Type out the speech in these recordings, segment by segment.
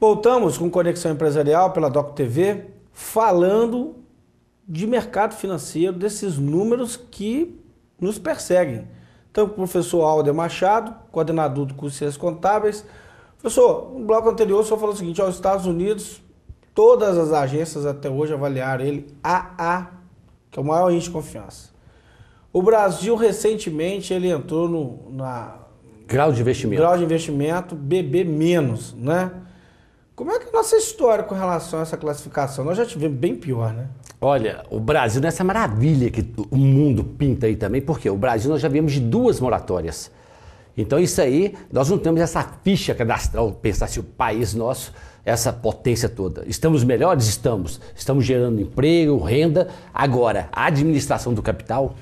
Voltamos com Conexão Empresarial pela Doc TV, falando de mercado financeiro, desses números que nos perseguem. Então, o professor Alder Machado, coordenador do curso de Ciências Contábeis. Professor, no bloco anterior o senhor falou o seguinte, aos Estados Unidos, todas as agências até hoje avaliaram ele AA, que é o maior índice de confiança. O Brasil, recentemente, ele entrou no... Na, grau de investimento. Grau de investimento, BB-, né? Como é que é a nossa história com relação a essa classificação? Nós já tivemos bem pior, né? Olha, o Brasil nessa maravilha que o mundo pinta aí também, porque o Brasil nós já viemos de duas moratórias. Então isso aí, nós não temos essa ficha cadastral, pensar se o país nosso, essa potência toda. Estamos melhores? Estamos. Estamos gerando emprego, renda. Agora, a administração do capital,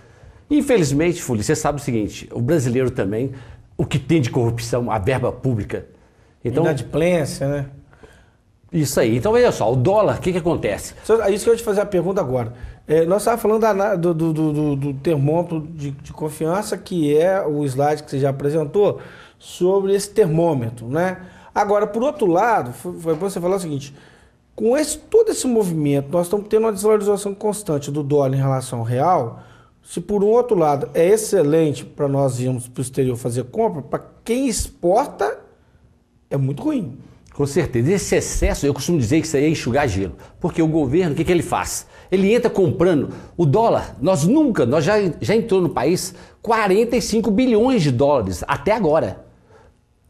infelizmente, Fully, você sabe o seguinte, o brasileiro também, o que tem de corrupção, a verba pública. Então, Inadimplência, né? Isso aí. Então, veja só, o dólar, o que, que acontece? É isso que eu ia te fazer a pergunta agora. É, nós estávamos falando da, do, do, do, do, termômetro de, de, confiança, que é o slide que você já apresentou, sobre esse termômetro, né? Agora, por outro lado, foi, bom você falar o seguinte, com esse, todo esse movimento, nós estamos tendo uma desvalorização constante do dólar em relação ao real, se por um outro lado é excelente para nós irmos para o exterior fazer compra, para quem exporta é muito ruim. Com certeza. Esse excesso, eu costumo dizer que isso aí é enxugar gelo. Porque o governo, o que, que ele faz? Ele entra comprando o dólar. Nós nunca, nós já, já entrou no país 45 bilhões de dólares até agora.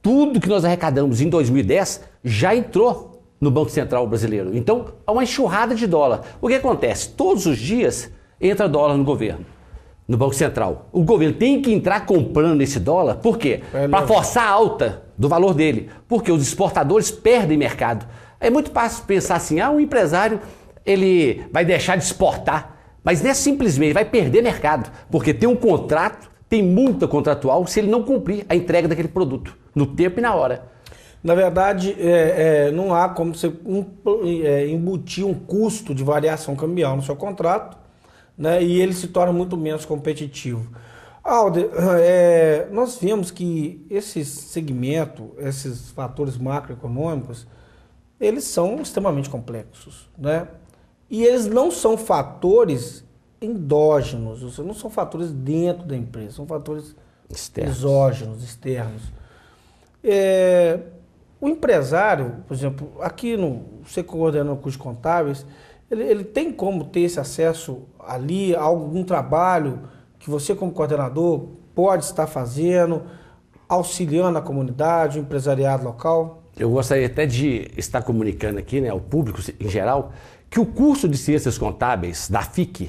Tudo que nós arrecadamos em 2010 já entrou no Banco Central Brasileiro. Então, é uma enxurrada de dólar. O que acontece? Todos os dias entra dólar no governo no Banco Central. O governo tem que entrar comprando esse dólar, por quê? É, Para forçar a alta do valor dele, porque os exportadores perdem mercado. É muito fácil pensar assim: ah, um empresário ele vai deixar de exportar, mas não é simplesmente, vai perder mercado, porque tem um contrato, tem multa contratual se ele não cumprir a entrega daquele produto, no tempo e na hora. Na verdade, é, é, não há como você é, embutir um custo de variação cambial no seu contrato, né, e ele se torna muito menos competitivo. Alder, é, nós vimos que esse segmento, esses fatores macroeconômicos, eles são extremamente complexos, né? E eles não são fatores endógenos, ou seja, não são fatores dentro da empresa, são fatores externos. exógenos, externos. É, o empresário, por exemplo, aqui no você coordenando o curso de contábeis, ele, ele tem como ter esse acesso ali a algum trabalho que você, como coordenador, pode estar fazendo, auxiliando a comunidade, o empresariado local? Eu gostaria até de estar comunicando aqui, né, ao público em geral, que o curso de Ciências Contábeis da FIC, o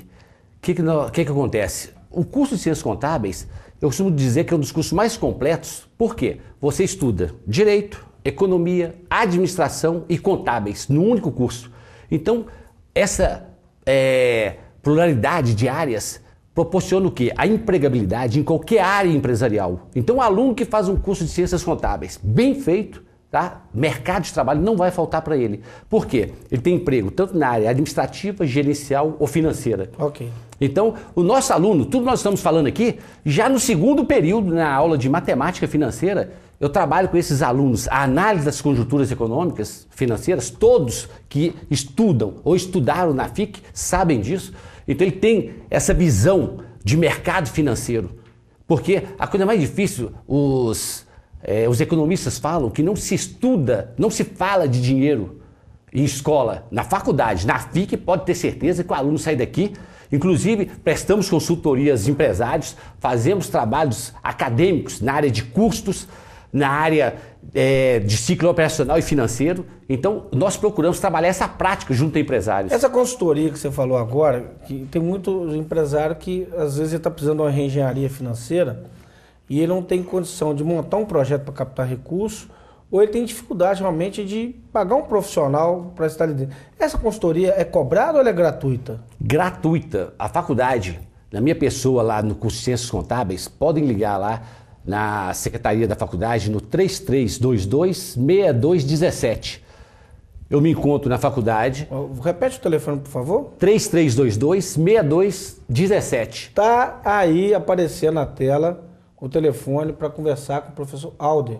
que, que, que, que acontece? O curso de Ciências Contábeis, eu costumo dizer que é um dos cursos mais completos, porque você estuda Direito, Economia, Administração e Contábeis, num único curso. Então, essa é, pluralidade de áreas proporciona o quê? A empregabilidade em qualquer área empresarial. Então, o aluno que faz um curso de ciências contábeis bem feito, tá? mercado de trabalho não vai faltar para ele. Por quê? Ele tem emprego tanto na área administrativa, gerencial ou financeira. Ok. Então, o nosso aluno, tudo nós estamos falando aqui, já no segundo período, na aula de matemática financeira, eu trabalho com esses alunos, a análise das conjunturas econômicas, financeiras, todos que estudam ou estudaram na FIC sabem disso. Então ele tem essa visão de mercado financeiro. Porque a coisa mais difícil, os, é, os economistas falam que não se estuda, não se fala de dinheiro em escola, na faculdade, na FIC, pode ter certeza que o aluno sai daqui Inclusive, prestamos consultorias empresários, fazemos trabalhos acadêmicos na área de custos, na área é, de ciclo operacional e financeiro. Então, nós procuramos trabalhar essa prática junto a empresários. Essa consultoria que você falou agora, que tem muito empresário que às vezes está precisando de uma reengenharia financeira e ele não tem condição de montar um projeto para captar recurso ou ele tem dificuldade realmente de pagar um profissional para estar ali dentro. Essa consultoria é cobrada ou é gratuita? Gratuita. A faculdade, na minha pessoa lá no curso de Ciências Contábeis, podem ligar lá na secretaria da faculdade no 3322-6217. Eu me encontro na faculdade. Repete o telefone, por favor. 3322-6217. Tá aí aparecendo na tela o telefone para conversar com o professor Alder.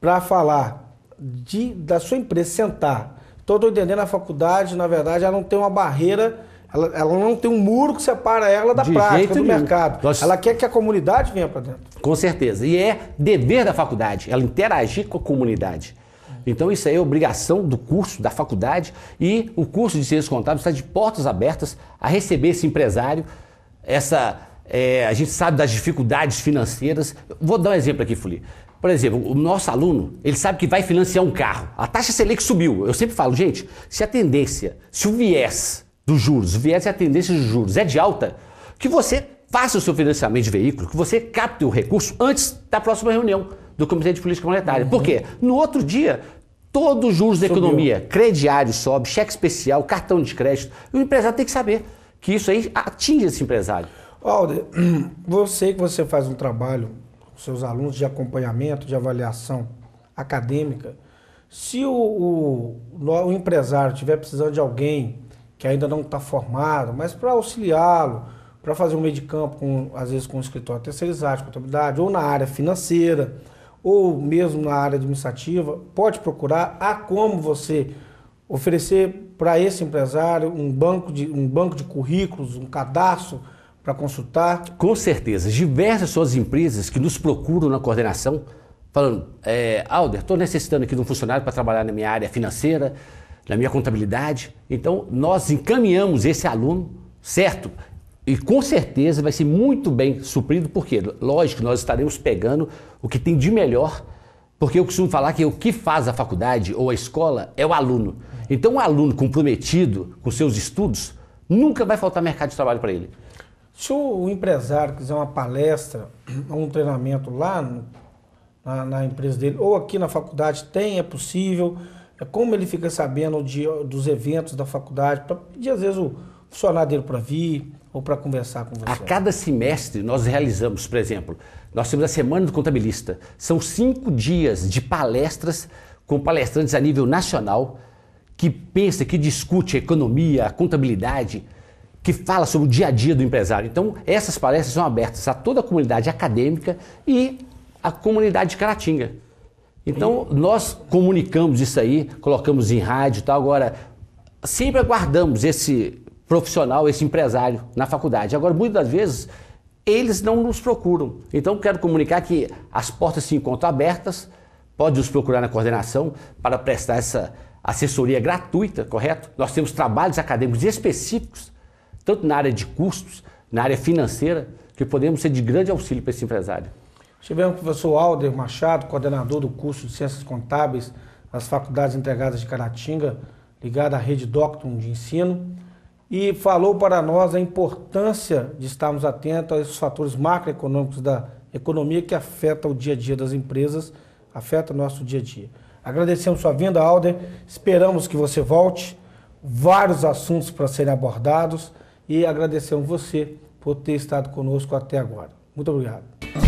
Para falar de, da sua empresa, sentar. estou entendendo, a faculdade, na verdade, ela não tem uma barreira... Ela, ela, não tem um muro que separa ela da de prática, do nenhum. mercado. Nós... Ela quer que a comunidade venha para dentro. Com certeza. E é dever da faculdade, ela interagir com a comunidade. Então isso aí é obrigação do curso, da faculdade, e o curso de ciências contábeis está de portas abertas a receber esse empresário, essa é, a gente sabe das dificuldades financeiras. Vou dar um exemplo aqui, Fuli. Por exemplo, o nosso aluno, ele sabe que vai financiar um carro. A taxa Selic subiu. Eu sempre falo, gente, se a tendência, se o viés dos juros, o viés e a tendência dos juros, é de alta, que você faça o seu financiamento de veículo, que você capte o recurso antes da próxima reunião do Comitê de Política Monetária. Uhum. Por quê? No outro dia, todos os juros Subiu. da economia, crediário sobe, cheque especial, cartão de crédito, o empresário tem que saber que isso aí atinge esse empresário. Alder, você que você faz um trabalho com seus alunos de acompanhamento, de avaliação acadêmica, se o, o, o empresário estiver precisando de alguém que ainda não está formado, mas para auxiliá-lo, para fazer um meio de campo, com, às vezes com um escritório terceirizado, contabilidade, ou na área financeira, ou mesmo na área administrativa, pode procurar. Há como você oferecer para esse empresário um banco de, um banco de currículos, um cadastro para consultar? Com certeza. Diversas são as empresas que nos procuram na coordenação, falando: é, Alder, estou necessitando aqui de um funcionário para trabalhar na minha área financeira, na minha contabilidade. Então, nós encaminhamos esse aluno, certo? e com certeza vai ser muito bem suprido, porque, lógico, nós estaremos pegando o que tem de melhor, porque eu costumo falar que o que faz a faculdade ou a escola é o aluno. Então, um aluno comprometido com seus estudos, nunca vai faltar mercado de trabalho para ele. Se o empresário quiser uma palestra ou um treinamento lá no, na, na, empresa dele ou aqui na faculdade, tem, é possível. É como ele fica sabendo de, dos eventos da faculdade, para pedir às vezes o funcionário dele para vir, ou para conversar com você? A cada semestre nós realizamos, por exemplo, nós temos a Semana do Contabilista. São cinco dias de palestras com palestrantes a nível nacional que pensa, que discute a economia, a contabilidade, que fala sobre o dia a dia do empresário. Então, essas palestras são abertas a toda a comunidade acadêmica e a comunidade de Caratinga. Então, nós comunicamos isso aí, colocamos em rádio e tal. Agora, sempre aguardamos esse profissional, esse empresário na faculdade. Agora, muitas das vezes, eles não nos procuram. Então, quero comunicar que as portas se encontram abertas, pode nos procurar na coordenação para prestar essa assessoria gratuita, correto? Nós temos trabalhos acadêmicos específicos, tanto na área de custos, na área financeira, que podemos ser de grande auxílio para esse empresário. Tivemos o professor Alder Machado, coordenador do curso de Ciências Contábeis nas Faculdades Integradas de Caratinga, ligado à rede Doctum de Ensino e falou para nós a importância de estarmos atentos a esses fatores macroeconômicos da economia que afeta o dia a dia das empresas, afeta o nosso dia a dia. Agradecemos sua vinda, Alder. Esperamos que você volte. Vários assuntos para serem abordados e agradecemos você por ter estado conosco até agora. Muito obrigado.